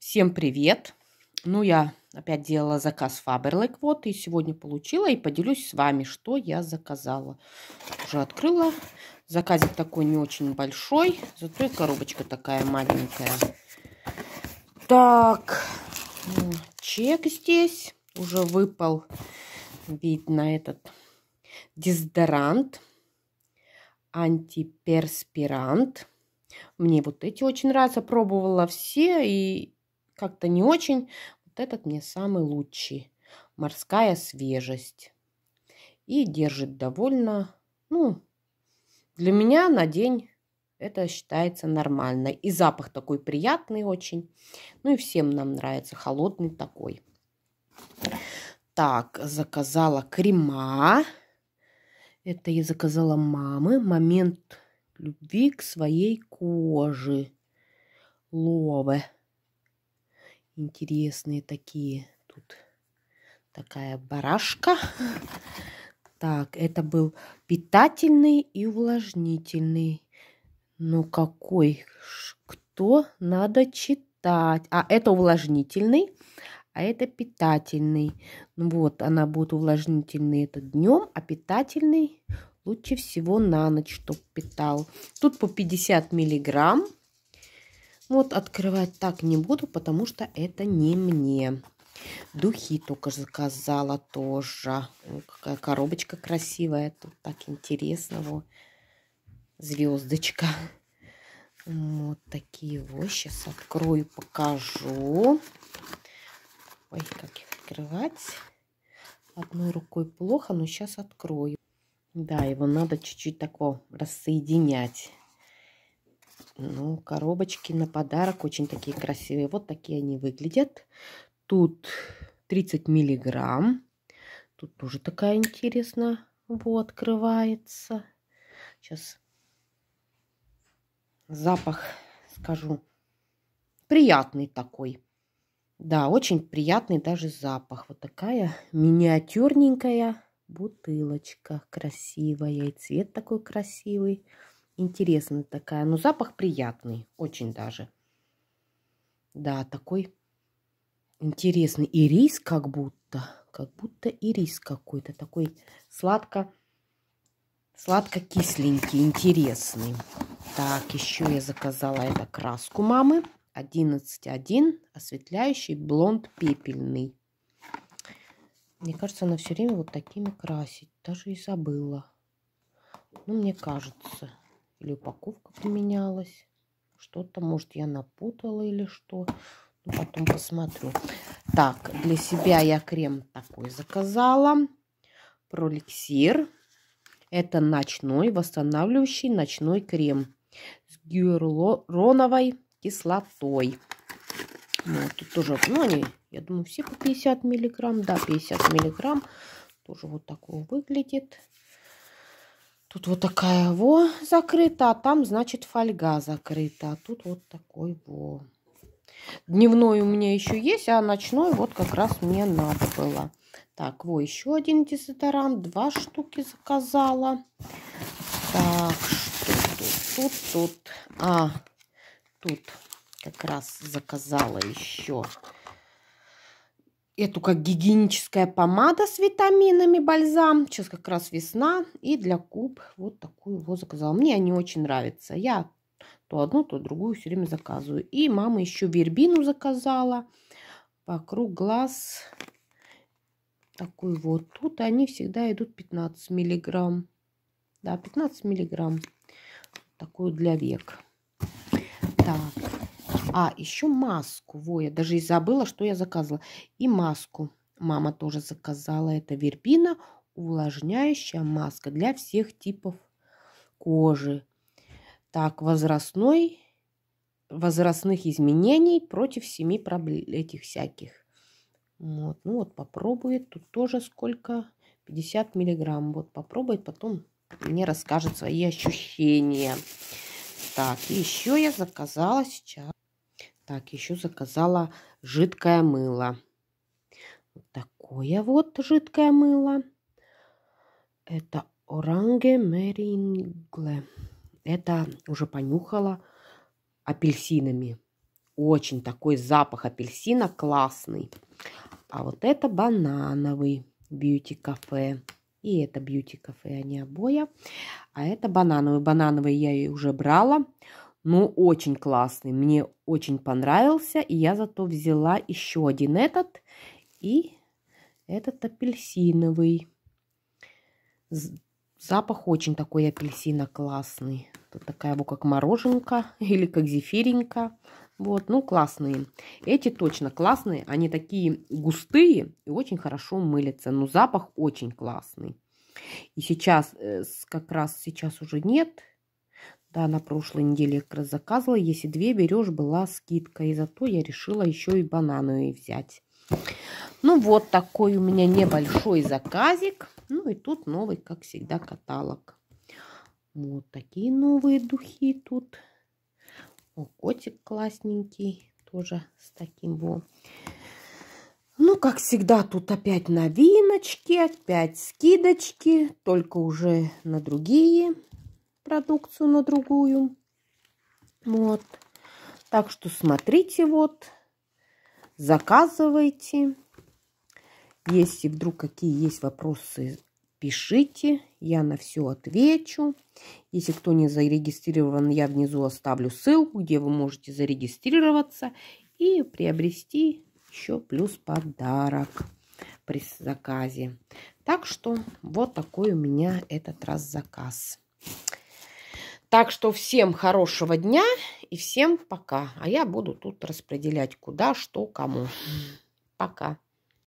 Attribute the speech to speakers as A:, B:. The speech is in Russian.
A: Всем привет! Ну, я опять делала заказ Faberlic, вот, и сегодня получила, и поделюсь с вами, что я заказала. Уже открыла. Заказик такой не очень большой, зато и коробочка такая маленькая. Так, ну, чек здесь. Уже выпал, видно, этот дезодорант, антиперспирант. Мне вот эти очень нравятся. Пробовала все и как-то не очень. Вот этот мне самый лучший. Морская свежесть. И держит довольно, ну, для меня на день это считается нормально. И запах такой приятный очень. Ну и всем нам нравится холодный такой. Так, заказала крема. Это я заказала мамы. Момент любви к своей коже. ловы интересные такие. Тут такая барашка. Так, это был питательный и увлажнительный. Ну какой? Кто? Надо читать. А это увлажнительный, а это питательный. Ну вот, она будет увлажнительный этот днем, а питательный лучше всего на ночь, чтоб питал. Тут по 50 миллиграмм. Вот открывать так не буду, потому что это не мне. Духи только заказала тоже. О, какая коробочка красивая. Тут так интересно. Во. Звездочка. Вот такие вот. Сейчас открою, покажу. Ой, как их открывать. Одной рукой плохо, но сейчас открою. Да, его надо чуть-чуть такого рассоединять. Ну, коробочки на подарок очень такие красивые. Вот такие они выглядят. Тут 30 миллиграмм. Тут тоже такая интересная. Вот, открывается. Сейчас запах скажу. Приятный такой. Да, очень приятный даже запах. Вот такая миниатюрненькая бутылочка красивая. И цвет такой красивый интересная такая. Но запах приятный, очень даже. Да, такой интересный. Ирис, как будто, как будто Ирис какой-то. Такой сладко, сладко-кисленький, интересный. Так, еще я заказала эту краску мамы. 11.1, осветляющий блонд пепельный. Мне кажется, она все время вот такими красит. Даже и забыла. Ну, мне кажется. Или упаковка поменялась. Что-то, может, я напутала или что. Ну, потом посмотрю. Так, для себя я крем такой заказала. Проликсир. Это ночной, восстанавливающий ночной крем с гиалуроновой кислотой. Вот, ну, тут тоже, ну, они, я думаю, все по 50 миллиграмм. Да, 50 миллиграмм. Тоже вот такой выглядит. Тут вот такая во закрыта, а там, значит, фольга закрыта. А тут вот такой во. Дневной у меня еще есть, а ночной вот как раз мне надо было. Так, во, еще один дезодорант. Два штуки заказала. Так, что тут? Тут, тут. А, тут как раз заказала еще эту как гигиеническая помада с витаминами, бальзам. Сейчас как раз весна. И для куб вот такую его заказала. Мне они очень нравятся. Я то одну, то другую все время заказываю. И мама еще вербину заказала. Вокруг глаз такой вот. Тут они всегда идут 15 миллиграмм. Да, 15 миллиграмм. Такую для век. Так, а, еще маску. Во, я даже и забыла, что я заказывала. И маску. Мама тоже заказала. Это вербина, увлажняющая маска для всех типов кожи. Так, возрастной, возрастных изменений против семи проблем этих всяких. Вот, ну вот попробует. Тут тоже сколько? 50 миллиграмм. Вот попробует, потом мне расскажет свои ощущения. Так, еще я заказала сейчас. Так, еще заказала жидкое мыло. Вот такое вот жидкое мыло. Это оранге мерингле. Это уже понюхала апельсинами. Очень такой запах апельсина классный. А вот это банановый бьюти-кафе. И это бьюти-кафе, они а обоя. А это банановый. Банановый я и уже брала. Ну, очень классный. Мне очень понравился. И я зато взяла еще один этот. И этот апельсиновый. Запах очень такой апельсина классный. Тут такая его как мороженка или как зефиренька. Вот, ну классные. Эти точно классные. Они такие густые и очень хорошо мылятся. Но запах очень классный. И сейчас, э, как раз сейчас уже нет да, на прошлой неделе я как раз заказывала. Если две берешь, была скидка. И зато я решила еще и бананы взять. Ну, вот такой у меня небольшой заказик. Ну, и тут новый, как всегда, каталог. Вот такие новые духи тут. О, котик классненький. Тоже с таким вот. Ну, как всегда, тут опять новиночки, опять скидочки, только уже на другие продукцию на другую. Вот. Так что смотрите вот, заказывайте. Если вдруг какие есть вопросы, пишите, я на все отвечу. Если кто не зарегистрирован, я внизу оставлю ссылку, где вы можете зарегистрироваться и приобрести еще плюс подарок при заказе. Так что вот такой у меня этот раз заказ. Так что всем хорошего дня и всем пока. А я буду тут распределять, куда, что, кому. Пока.